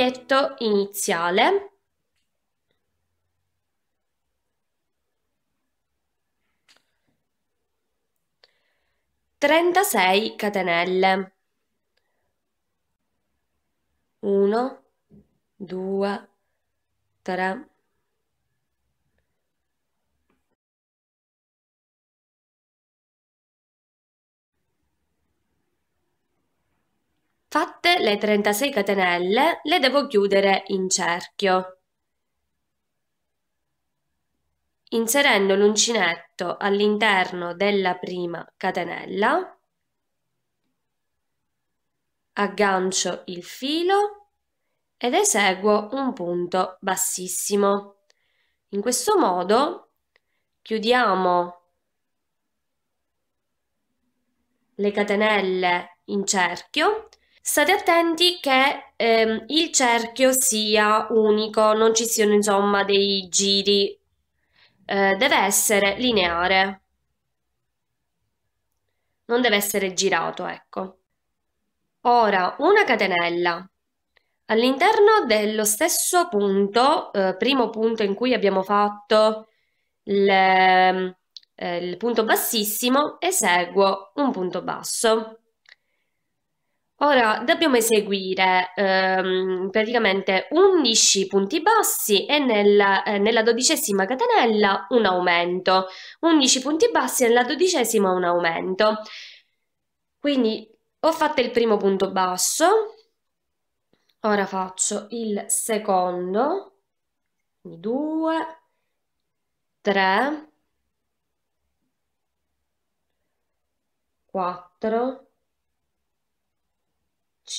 foglietto iniziale trentasei catenelle uno, due, tre, Fatte le 36 catenelle, le devo chiudere in cerchio. Inserendo l'uncinetto all'interno della prima catenella, aggancio il filo ed eseguo un punto bassissimo. In questo modo chiudiamo le catenelle in cerchio State attenti che ehm, il cerchio sia unico, non ci siano insomma dei giri, eh, deve essere lineare, non deve essere girato, ecco. Ora, una catenella. All'interno dello stesso punto, eh, primo punto in cui abbiamo fatto le, ehm, eh, il punto bassissimo, eseguo un punto basso. Ora dobbiamo eseguire ehm, praticamente 11 punti bassi e nella, eh, nella dodicesima catenella un aumento. 11 punti bassi e nella dodicesima un aumento. Quindi ho fatto il primo punto basso, ora faccio il secondo, 2, 3, 4,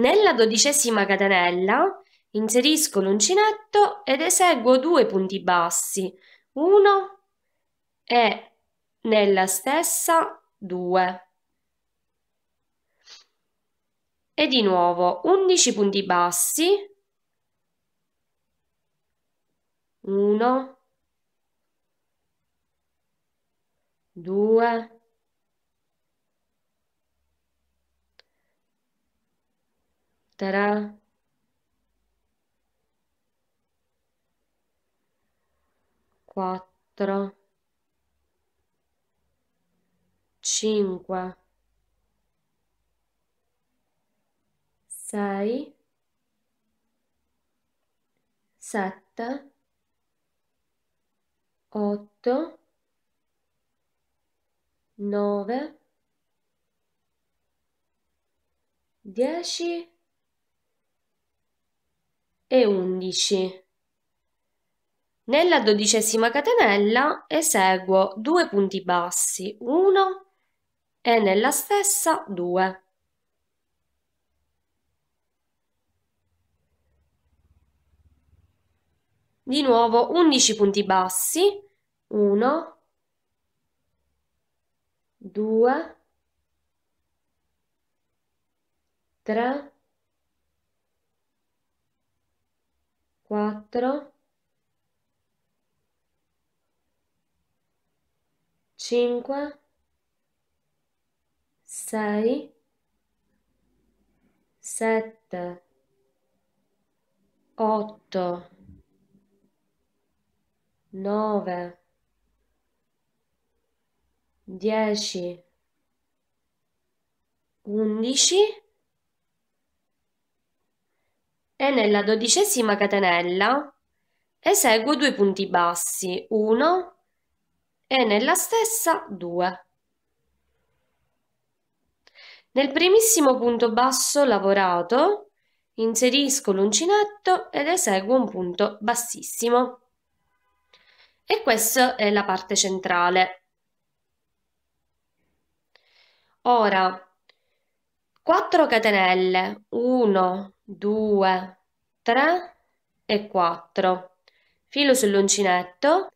Nella dodicesima catenella inserisco l'uncinetto ed eseguo due punti bassi, 1 e nella stessa 2. E di nuovo 11 punti bassi, 1, 2, তারা quattro, cinque, sei, sette, otto, nove, dieci, e undici. Nella dodicesima catenella eseguo due punti bassi, 1 e nella stessa 2. Di nuovo 11 punti bassi, 1, 2, 3, quattro, cinque, sei, sette, otto, nove, dieci, undici, e nella dodicesima catenella eseguo due punti bassi, 1 e nella stessa 2. Nel primissimo punto basso lavorato inserisco l'uncinetto ed eseguo un punto bassissimo. E questa è la parte centrale. Ora 4 catenelle, 1, 2, 3 e 4. Filo sull'uncinetto,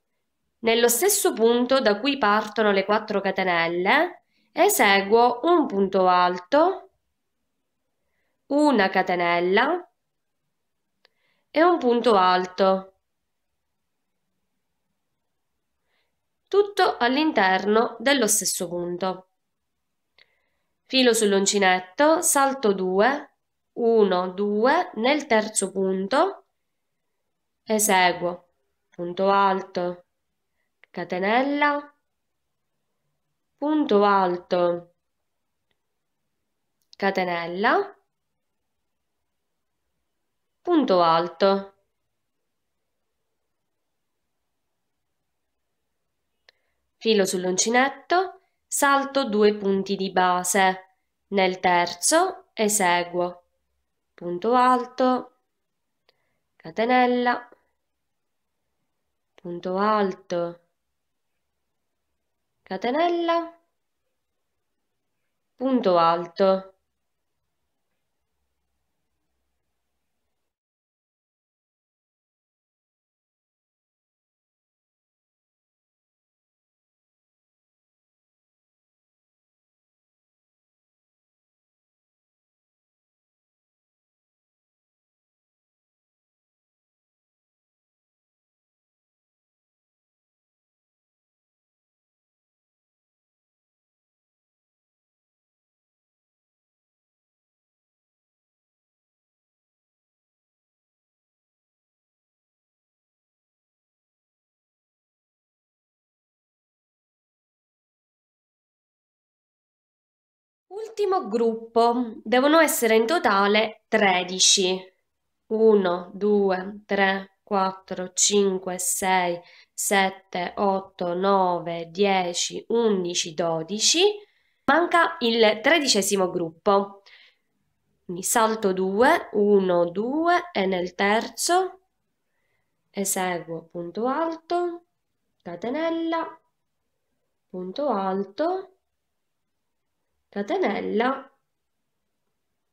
nello stesso punto da cui partono le 4 catenelle, eseguo un punto alto, una catenella e un punto alto. tutto all'interno dello stesso punto. Filo sull'uncinetto, salto 2, 1, 2, nel terzo punto eseguo punto alto, catenella, punto alto, catenella, punto alto. Filo sull'uncinetto, salto due punti di base, nel terzo eseguo punto alto, catenella, punto alto, catenella, punto alto. ultimo gruppo devono essere in totale 13. 1, 2, 3, 4, 5, 6, 7, 8, 9, 10, 11, 12. Manca il tredicesimo gruppo. Quindi salto 2, 1, 2 e nel terzo eseguo punto alto, catenella, punto alto, catenella,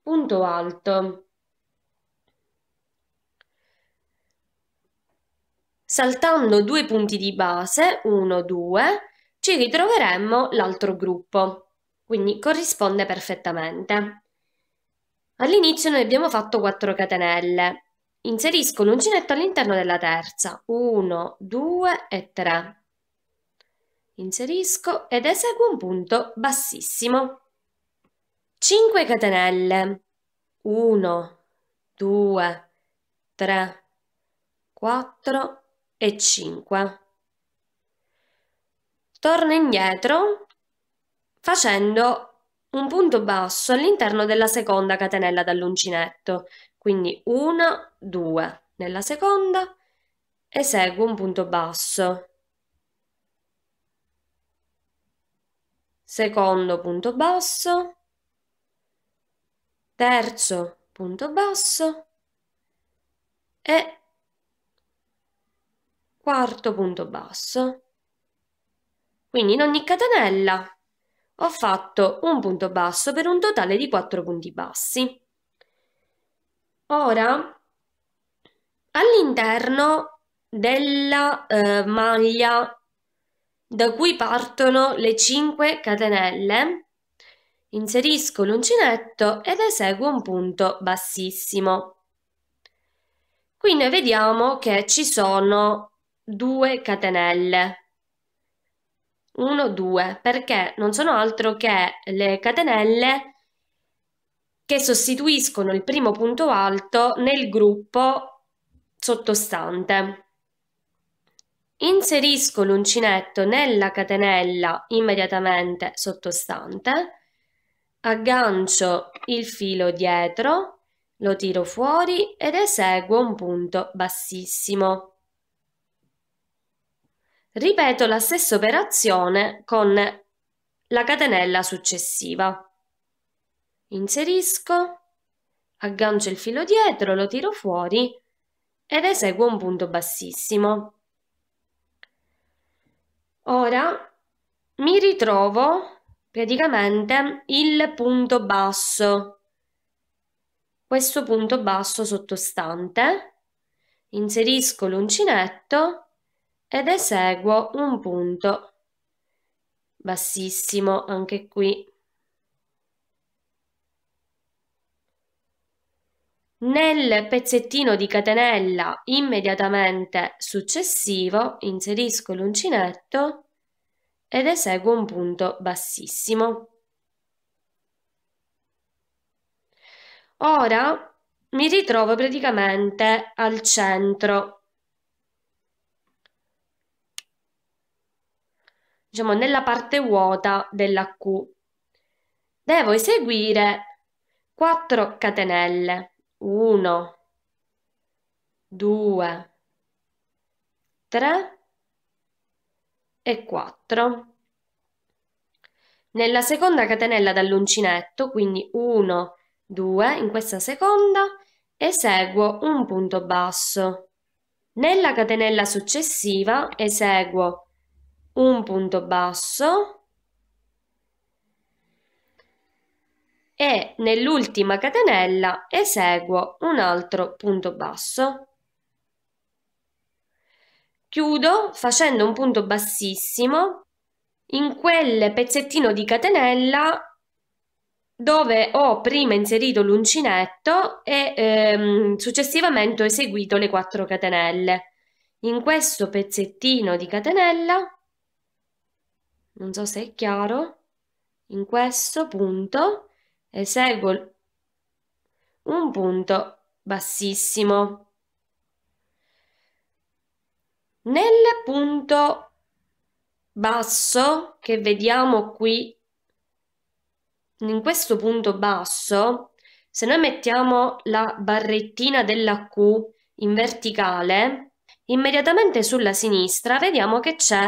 punto alto. Saltando due punti di base, 1, 2, ci ritroveremmo l'altro gruppo, quindi corrisponde perfettamente. All'inizio noi abbiamo fatto 4 catenelle. Inserisco l'uncinetto all'interno della terza, 1, 2 e 3. Inserisco ed eseguo un punto bassissimo. 5 catenelle 1 2 3 4 e 5 torno indietro facendo un punto basso all'interno della seconda catenella dall'uncinetto quindi 1 2 nella seconda eseguo un punto basso secondo punto basso terzo punto basso e quarto punto basso. Quindi in ogni catenella ho fatto un punto basso per un totale di 4 punti bassi. Ora, all'interno della eh, maglia da cui partono le 5 catenelle, Inserisco l'uncinetto ed eseguo un punto bassissimo. Qui noi vediamo che ci sono due catenelle. 1, 2, perché non sono altro che le catenelle che sostituiscono il primo punto alto nel gruppo sottostante. Inserisco l'uncinetto nella catenella immediatamente sottostante aggancio il filo dietro, lo tiro fuori ed eseguo un punto bassissimo. Ripeto la stessa operazione con la catenella successiva. Inserisco, aggancio il filo dietro, lo tiro fuori ed eseguo un punto bassissimo. Ora mi ritrovo praticamente il punto basso, questo punto basso sottostante, inserisco l'uncinetto ed eseguo un punto bassissimo anche qui. Nel pezzettino di catenella immediatamente successivo inserisco l'uncinetto ed eseguo un punto bassissimo. Ora mi ritrovo praticamente al centro. Diciamo nella parte vuota della Q. Devo eseguire 4 catenelle. 1 2 3 e 4. Nella seconda catenella dall'uncinetto, quindi 1, 2, in questa seconda, eseguo un punto basso. Nella catenella successiva eseguo un punto basso e nell'ultima catenella eseguo un altro punto basso chiudo facendo un punto bassissimo in quel pezzettino di catenella dove ho prima inserito l'uncinetto e ehm, successivamente ho eseguito le 4 catenelle. In questo pezzettino di catenella, non so se è chiaro, in questo punto eseguo un punto bassissimo. Nel punto basso che vediamo qui, in questo punto basso, se noi mettiamo la barrettina della Q in verticale, immediatamente sulla sinistra vediamo che c'è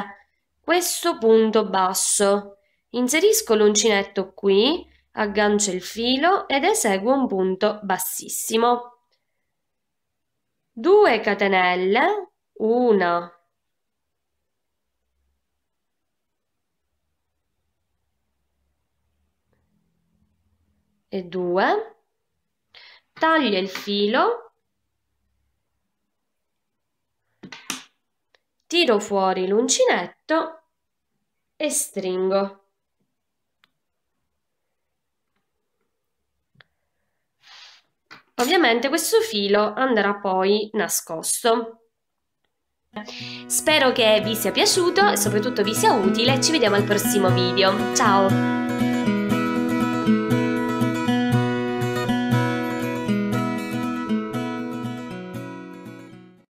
questo punto basso. Inserisco l'uncinetto qui, aggancio il filo ed eseguo un punto bassissimo. 2 catenelle una e due taglia il filo tiro fuori l'uncinetto e stringo Ovviamente questo filo andrà poi nascosto. Spero che vi sia piaciuto e soprattutto vi sia utile. Ci vediamo al prossimo video. Ciao!